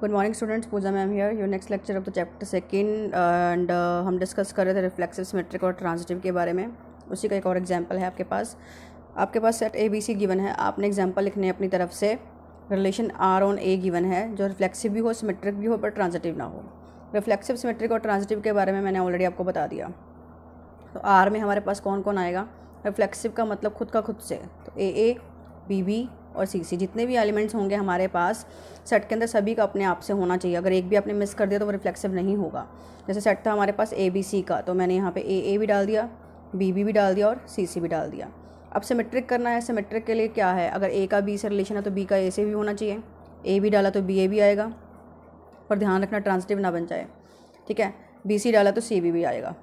Good morning students Pooja ma'am here your next lecture of the chapter second and हम discuss कर रहे थे reflexive symmetric और transitive के बारे में उसी का एक और एग्जाम्पल है आपके पास आपके पास set A B C given है आपने एग्जाम्पल लिखने अपनी तरफ से relation R on A given है जो रिफ्लेक्सिव भी हो सिमेट्रिक भी हो पर ट्रांजिटिव ना हो रिफ्लेक्सिव सिमेट्रिक और ट्रांजिटिव के बारे में मैंने ऑलरेडी आपको बता दिया तो आर में हमारे पास कौन कौन आएगा रिफ्लेक्सिव का मतलब खुद का खुद से तो ए ए बी बी और सी सी जितने भी एलिमेंट्स होंगे हमारे पास सेट के अंदर सभी का अपने आप से होना चाहिए अगर एक भी आपने मिस कर दिया तो वो रिफ्लेक्सिव नहीं होगा जैसे सेट था हमारे पास ए बी सी का तो मैंने यहाँ पे ए ए भी डाल दिया बी बी भी डाल दिया और सी सी भी डाल दिया अब सिमेट्रिक करना है सिमेट्रिक के लिए क्या है अगर ए का बी से रिलेशन है तो बी का ए से भी होना चाहिए ए भी डाला तो बी ए भी आएगा पर ध्यान रखना ट्रांसटिव ना बन जाए ठीक है बी सी डाला तो सी बी भी आएगा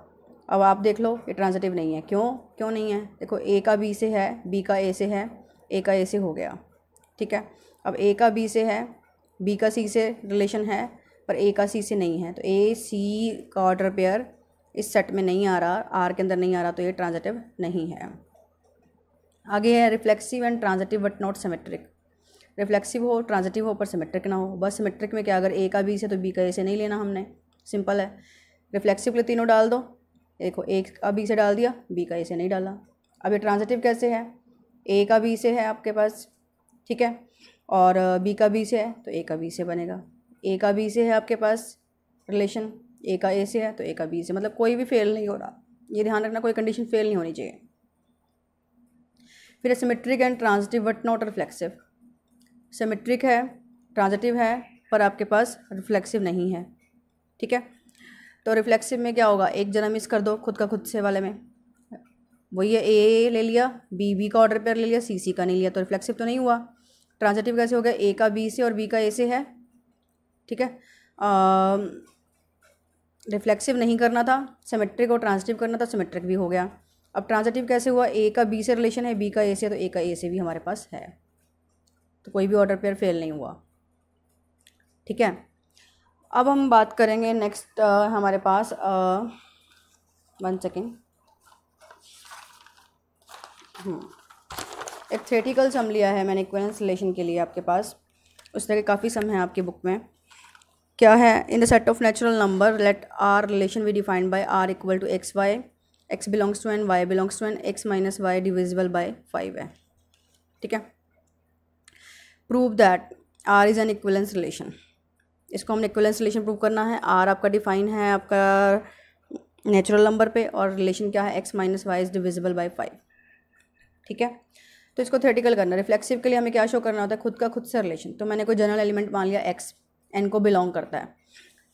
अब आप देख लो ये ट्रांजिटिव नहीं है क्यों क्यों नहीं है देखो ए का बी से है बी का ए से है ए का ए से हो गया ठीक है अब ए का बी से है बी का सी से रिलेशन है पर ए का सी से नहीं है तो ए सी का ऑर्डर पेयर इस सेट में नहीं आ रहा आर के अंदर नहीं आ रहा तो ये ट्रांज़ेटिव नहीं है आगे है reflexive and transitive but not symmetric reflexive हो ट्रांजेटिव हो पर सिमेट्रिक ना हो बस सिमेट्रिक में क्या अगर ए का बी से तो बी का ए से नहीं लेना हमने सिंपल है रिफ्लेक्सिव के लिए तीनों डाल दो देखो ए का बी से डाल दिया बी का ए से नहीं डाला अब ये ट्रांज़ेटिव कैसे है ए का बी से है आपके पास ठीक है और बी का बी से है तो ए का बी से बनेगा ए का बी से है आपके पास रिलेशन ए का ए से है तो ए का बी से मतलब कोई भी फेल नहीं हो रहा ये ध्यान रखना कोई कंडीशन फेल नहीं होनी चाहिए फिर symmetric and transitive but not reflexive symmetric है ट्रांजिटिव है पर आपके पास रिफ्लेक्सिव नहीं है ठीक है तो रिफ्लेक्सिव में क्या होगा एक जना मिस कर दो खुद का खुद से वाले में वही है ए ले लिया बी बी का ऑर्डर पर ले लिया सी सी का नहीं लिया तो रिफ्लेक्सिव तो नहीं हुआ ट्रांजेटिव कैसे हो गया ए का बी से और बी का ए से है ठीक है रिफ्लेक्सिव नहीं करना था सिमेट्रिक और ट्रांजेटिव करना था सिमेट्रिक भी हो गया अब ट्रांजेटिव कैसे हुआ ए का बी से रिलेशन है बी का ए से तो ए का ए से भी हमारे पास है तो कोई भी ऑर्डर पेयर फेल नहीं हुआ ठीक है अब हम बात करेंगे नेक्स्ट हमारे पास वन सेकेंड हम्म थेटिकल सम लिया है मैंने इक्वेलेंस रिलेशन के लिए आपके पास उस तरह के काफ़ी सम है आपकी बुक में क्या है in the set of natural number let R relation we defined by R equal to X Y X belongs to N Y belongs to N X minus Y divisible by five है ठीक है prove that R is an equivalence relation इसको हमने equivalence relation prove करना है are आपका define है आपका नेचुरल नंबर पे और रिलेशन क्या है X minus Y is divisible by five ठीक है तो इसको थेटिकल करना रिफ्लेक्सिव के लिए हमें क्या शो करना होता है खुद का खुद से रिलेशन तो मैंने कोई जनरल एलिमेंट मान लिया एक्स एन को बिलोंग करता है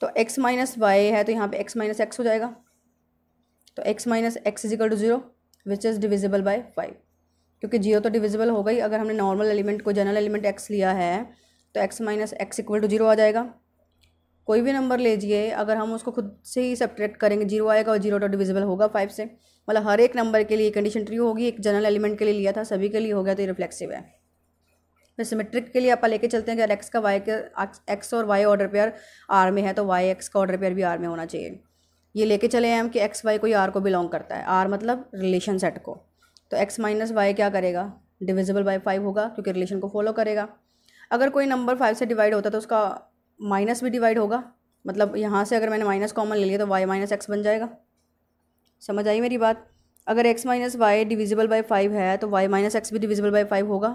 तो एक्स माइनस वाई है तो यहाँ पे एक्स माइनस एक्स हो जाएगा तो x minus X is equal to zero which is divisible by five क्योंकि जीरो तो डिविजिबल होगा ही अगर हमने नॉर्मल एलिमेंट को जनरल एलिमेंट एक्स लिया है तो x minus X equal to zero आ जाएगा कोई भी नंबर लीजिए अगर हम उसको खुद से ही सब्ट्रैक्ट करेंगे जीरो आएगा और जीरो तो डिविजिबल होगा फाइव से मतलब हर एक नंबर के लिए कंडीशन ट्री होगी एक जनरल एलिमेंट के लिए लिया था सभी के लिए हो गया तो ये रिफ्लेक्सिव है फिर तो सिमेट्रिक के लिए आप लेके चलते हैं कि अगर एक्स का वाई के एक्स और वाई ऑर्डर पेयर आर में है तो वाई एक्स का ऑर्डर पेयर भी आर में होना चाहिए ये लेके चले हैं हम कि एक्स वाई कोई आर को बिलोंग करता है आर मतलब रिलेशन सेट को तो एक्स माइनस वाई क्या करेगा डिविजिबल बाई फाइव होगा क्योंकि रिलेशन को फॉलो करेगा अगर कोई नंबर फाइव से डिवाइड होता है तो उसका माइनस भी डिवाइड होगा मतलब यहाँ से अगर मैंने माइनस कॉमन ले लिया तो वाई माइनस एक्स बन जाएगा समझ आई मेरी बात अगर x minus Y divisible by five है तो y माइनस एक्स भी डिविजिबल बाई फाइव होगा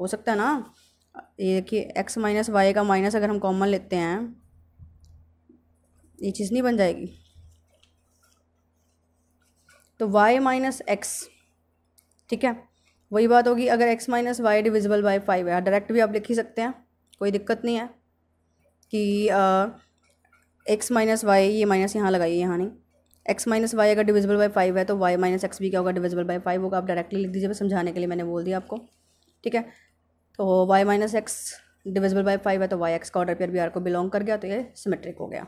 हो सकता है ना ये देखिए x माइनस वाई का माइनस अगर हम कॉमन लेते हैं ये चीज़ नहीं बन जाएगी तो y माइनस एक्स ठीक है वही बात होगी अगर x minus Y divisible by five है डायरेक्ट भी आप लिख ही सकते हैं कोई दिक्कत नहीं है कि एक्स माइनस वाई ये माइनस यहाँ लगाइए यहाँ नहीं एक्स माइनस वाई अगर डिविजिबल बाई फाइव है तो वाई माइनस एक्स भी क्या होगा डिविजिबल बाई फाइव होगा आप डायरेक्टली लिख दीजिए समझाने के लिए मैंने बोल दिया आपको ठीक है तो y minus x divisible by five है तो वाई एक्स का ऑर्डर पेयर भी आर को बिलोंग कर गया तो ये सिमेट्रिक हो गया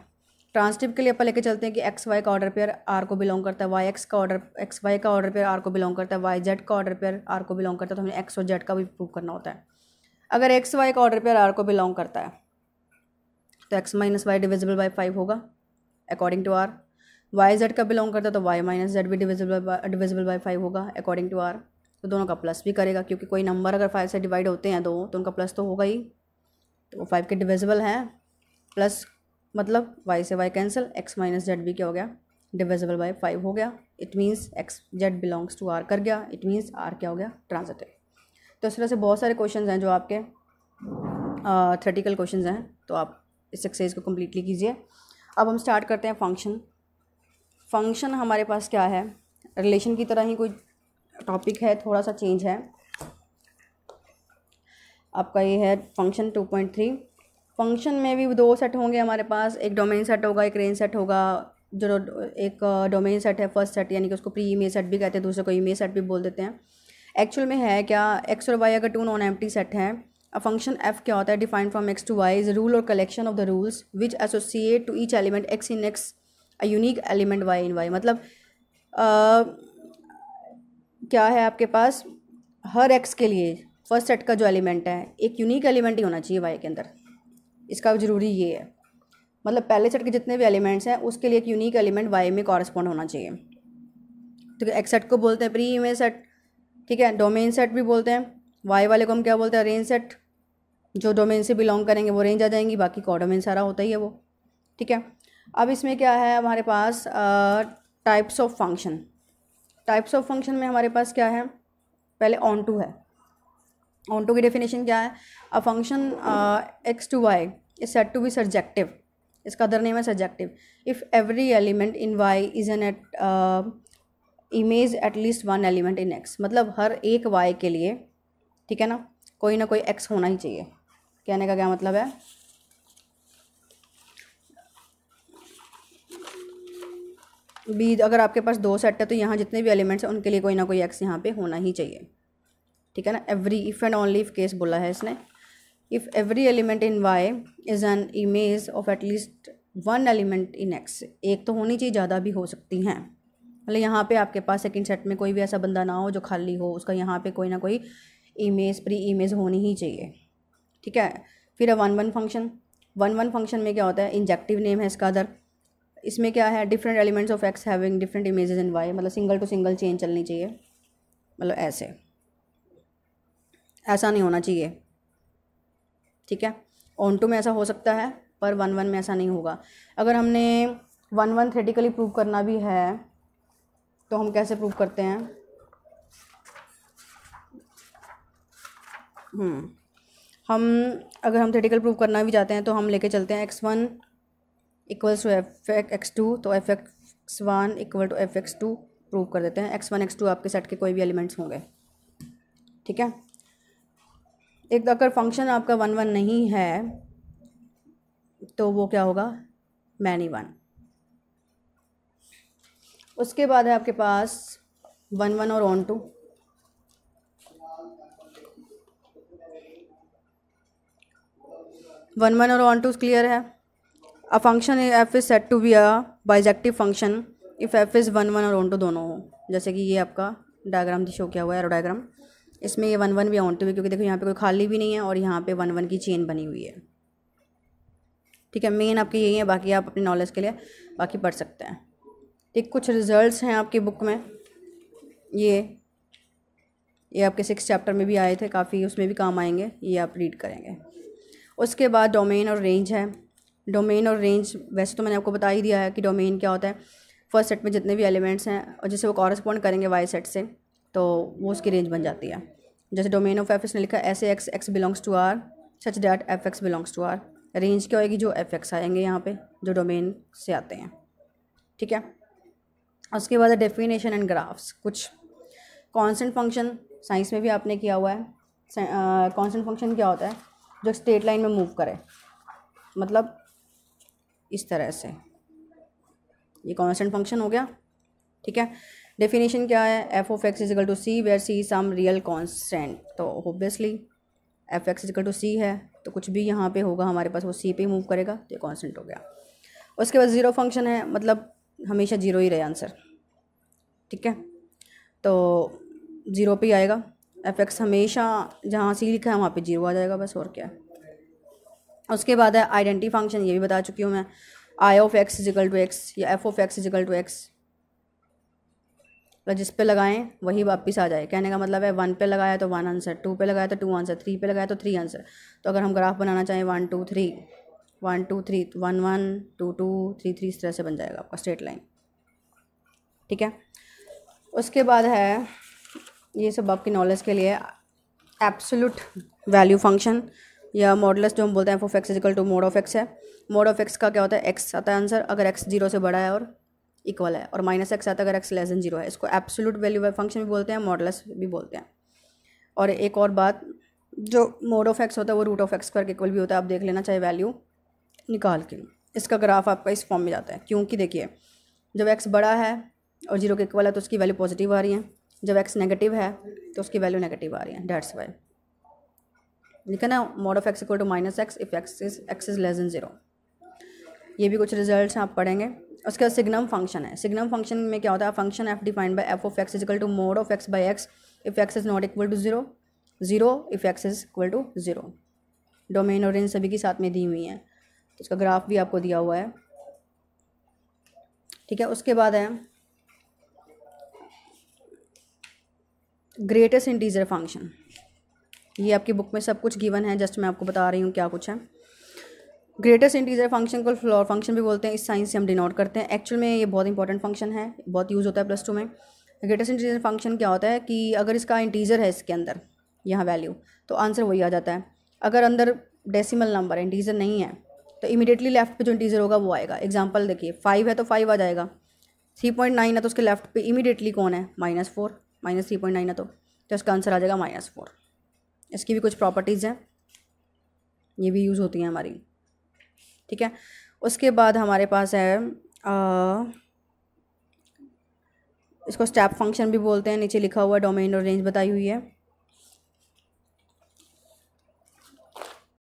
ट्रांसटिप के लिए अपन लेके चलते हैं कि एक्स वाई का ऑर्डर पेयर आर को बिलोंग करता है वाई एक्स का ऑर्डर एक्स वाई का ऑर्डर पेयर आर को बिलोंग करता है वाई जेड का ऑर्डर पेयर आर को बिलोंग करता है तो हमें एक्स और जेड का भी प्रूव करना होता है अगर एक्स वाई का ऑर्डर पेयर आर को बिलोंग करता है तो x minus Y divisible by five होगा according to R y z का बिलोंग करता है तो वाई माइनस जेड भी divisible by divisible by five होगा अकॉर्डिंग टू आर तो दोनों का प्लस भी करेगा क्योंकि कोई नंबर अगर फाइव से डिवाइड होते हैं दो तो उनका प्लस तो होगा ही तो वो फाइव के डिविजिबल हैं प्लस मतलब वाई से y cancel x minus z भी क्या हो गया डिविजिबल बाई फाइव हो गया it means x z belongs to R कर गया इट मीन्स आर क्या हो गया ट्रांजिटिव तो इस तरह से बहुत सारे क्वेश्चन हैं जो आपके थ्रेटिकल क्वेश्चन हैं तो आप इस एक्सरसाइज को कम्प्लीटली कीजिए अब हम स्टार्ट करते हैं फंक्शन फंक्शन हमारे पास क्या है रिलेशन की तरह ही कोई टॉपिक है थोड़ा सा चेंज है आपका ये है function two point three function में भी दो सेट होंगे हमारे पास एक डोमेन सेट होगा एक रेंज सेट होगा जो एक डोमेन सेट है फर्स्ट सेट यानी कि उसको प्री इमेज सेट भी कहते हैं दूसरे को इमेज सेट भी बोल देते हैं एक्चुअल में है क्या एक्स और वाई अगर टू नॉन एम सेट है अ फंक्शन एफ क्या होता है defined from x to y is rule और collection of the rules which associate to each element x in x मतलब, a unique element y in y मतलब आ, क्या है आपके पास हर एक्स के लिए फर्स्ट सेट का जो एलिमेंट है एक यूनिक एलिमेंट ही होना चाहिए वाई के अंदर इसका ज़रूरी ये है मतलब पहले सेट के जितने भी एलिमेंट्स हैं उसके लिए एक यूनिक एलिमेंट वाई में कॉरस्पॉन्ड होना चाहिए ठीक है एक्स सेट को बोलते हैं प्री इमेज सेट ठीक है डोमेन सेट भी बोलते हैं वाई वाले को हम क्या बोलते हैं रेंज सेट जो डोमेन से बिलोंग करेंगे वो रेंज आ जाएंगी बाकी कॉडोमेन सारा होता ही है वो ठीक है अब इसमें क्या है हमारे पास types of function types of function में हमारे पास क्या है पहले ऑन टू है ऑन टू की डेफिनेशन क्या है a function x to y is set to be subjective इसका अदर नेम है subjective if every element in y is an at image at least one element in x मतलब हर एक Y के लिए ठीक है ना कोई ना कोई एक्स होना ही चाहिए कहने का क्या मतलब है बी अगर आपके पास दो सेट है तो यहाँ जितने भी एलिमेंट्स हैं उनके लिए कोई ना कोई एक्स यहाँ पे होना ही चाहिए ठीक है ना every if and only if case बोला है इसने if every element in y is an image of at least one element in x एक तो होनी चाहिए ज़्यादा भी हो सकती हैं मतलब यहाँ पे आपके पास सेकंड सेट में कोई भी ऐसा बंदा ना हो जो खाली हो उसका यहाँ पे कोई ना कोई इमेज प्री इमेज होनी ही चाहिए ठीक है फिर one one function one one function में क्या होता है इंजेक्टिव नेम है इसका अदर इसमें क्या है different elements of x having different images in y मतलब सिंगल टू सिंगल चेन चलनी चाहिए मतलब ऐसे ऐसा नहीं होना चाहिए ठीक है ऑन टू में ऐसा हो सकता है पर वन वन में ऐसा नहीं होगा अगर हमने वन वन थेटिकली प्रूव करना भी है तो हम कैसे प्रूव करते हैं हम्म। हम अगर हम थेटिकल प्रूव करना भी चाहते हैं तो हम लेके चलते हैं x one equals to f x two तो f x one equal to f x two prove कर देते हैं एक्स वन एक्स टू आपके सेट के कोई भी एलिमेंट्स होंगे ठीक है एक तो अगर फंक्शन आपका वन वन नहीं है तो वो क्या होगा मैनी वन उसके बाद है आपके पास वन वन और ऑन टू वन वन और ऑन टू क्लियर है a function f is set to be a bijective function if f is one one और ऑन टू दोनों हो जैसे कि ये आपका डायग्राम शो किया हुआ है एरो डायग्राम इसमें ये वन वन भी ऑन टू भी क्योंकि देखो यहाँ पे कोई खाली भी नहीं है और यहाँ पे वन वन की चेन बनी हुई है ठीक है मेन आपके यही है बाकी आप अपने नॉलेज के लिए बाकी पढ़ सकते हैं ठीक कुछ रिजल्ट्स हैं आपकी बुक में ये ये आपके सिक्स चैप्टर में भी आए थे काफ़ी उसमें भी काम आएंगे ये आप रीड करेंगे उसके बाद डोमेन और रेंज है डोमेन और रेंज वैसे तो मैंने आपको बता ही दिया है कि डोमेन क्या होता है फर्स्ट सेट में जितने भी एलिमेंट्स हैं और जैसे वो कॉरस्पॉन्ड करेंगे वाई सेट से तो वो उसकी रेंज बन जाती है जैसे डोमेन ऑफ एफ एक्स ने लिखा ऐसे x x belongs to R such that f x belongs to R range क्या होगी जो एफ एक्स आएंगे यहाँ पे जो डोमेन से आते हैं ठीक है उसके बाद डेफिनेशन एंड ग्राफ्स कुछ कॉन्सटेंट फंक्शन साइंस में भी आपने किया हुआ है कॉन्सटेंट फंक्शन क्या होता है जो स्टेट लाइन में मूव करे मतलब इस तरह से ये कॉन्स्टेंट फंक्शन हो गया ठीक है डेफिनेशन क्या है f of x is equal to c where c some real constant तो obviously f x is equal to c है तो कुछ भी यहाँ पे होगा हमारे पास वो सी पे मूव करेगा तो ये कॉन्स्टेंट हो गया उसके बाद ज़ीरो फंक्शन है मतलब हमेशा ज़ीरो ही रहे आंसर ठीक है तो ज़ीरो पे ही आएगा एफ एक्स हमेशा जहाँ सी लिखा है वहाँ पे जीरो आ जाएगा बस और क्या है उसके बाद है आइडेंटिटी फंक्शन ये भी बता चुकी हूँ मैं I of x is equal to x या f of x is equal to x जिस पे लगाएं वही वापस आ जाए कहने का मतलब है वन पे लगाया तो वन आंसर टू पे लगाया तो टू आंसर थ्री पे लगाया तो थ्री आंसर तो अगर हम ग्राफ बनाना चाहें one two three one two three one one two two three three इस तरह से बन जाएगा आपका स्ट्रेट लाइन ठीक है उसके बाद है ये सब आपकी नॉलेज के लिए एब्सोलूट वैल्यू फंक्शन या मॉडलस जो हम बोलते हैं f of x is equal to mod of x है मोड ऑफ एक्स का क्या होता है एक्स आता है आंसर अगर एक्स जीरो से बड़ा है और इक्वल है और माइनस एक्स आता है अगर एक्स लेस देन जीरो है इसको एब्सोल्यूट वैल्यू फंक्शन भी बोलते हैं मॉडलस भी बोलते हैं और एक और बात जो मोड ऑफ एक्स होता है वो रूट ऑफ एक्स पर इक्वल भी होता है आप देख लेना चाहे वैल्यू निकाल के इसका ग्राफ आपका इस फॉर्म में जाता है क्योंकि देखिए जब एक्स बड़ा है और जीरो के इक्वल है तो उसकी वैल्यू पॉजिटिव आ रही है जब एक्स नेगेटिव है तो उसकी वैल्यू नेगेटिव आ रही है डेट्स वाई लिखा ना mod of x equal to minus x if x is x is less than zero ये भी कुछ रिजल्ट आप पढ़ेंगे उसके बाद सिग्नम फंक्शन है सिग्नम फंक्शन में क्या होता है function f defined by f of x is equal to mod of x by x if x is not equal to zero zero if x is equal to zero domain और range सभी के साथ में दी हुई हैं तो उसका ग्राफ भी आपको दिया हुआ है ठीक है उसके बाद है ग्रेटेस्ट इंटीजर फंक्शन ये आपकी बुक में सब कुछ गिवन है जस्ट मैं आपको बता रही हूँ क्या कुछ है ग्रेटेस्ट इंटीजर फंक्शन को फ्लोर फंक्शन भी बोलते हैं इस साइंस से हम डिनोट करते हैं एक्चुअल में ये बहुत इंपॉर्टेंट फंक्शन है बहुत यूज़ होता है प्लस टू में ग्रेटेस्ट इंटीजर फंक्शन क्या होता है कि अगर इसका इंटीजर है इसके अंदर यहाँ वैल्यू तो आंसर वही आ जाता है अगर अंदर डेसिमल नंबर है इंटीजर नहीं है तो इमीडिएटली लेफ्ट पे जो इंटीजर होगा वो आएगा एग्जाम्पल देखिए फाइव है तो फाइव आ जाएगा थ्री पॉइंट नाइन है तो उसके लेफ्ट पे इमीडिएटली कौन है minus four minus three point nine है तो, तो इसका आंसर आ जाएगा माइनस फोर इसकी भी कुछ प्रॉपर्टीज़ हैं ये भी यूज़ होती हैं हमारी ठीक है उसके बाद हमारे पास है आ, इसको स्टेप फंक्शन भी बोलते हैं नीचे लिखा हुआ डोमेन और रेंज बताई हुई है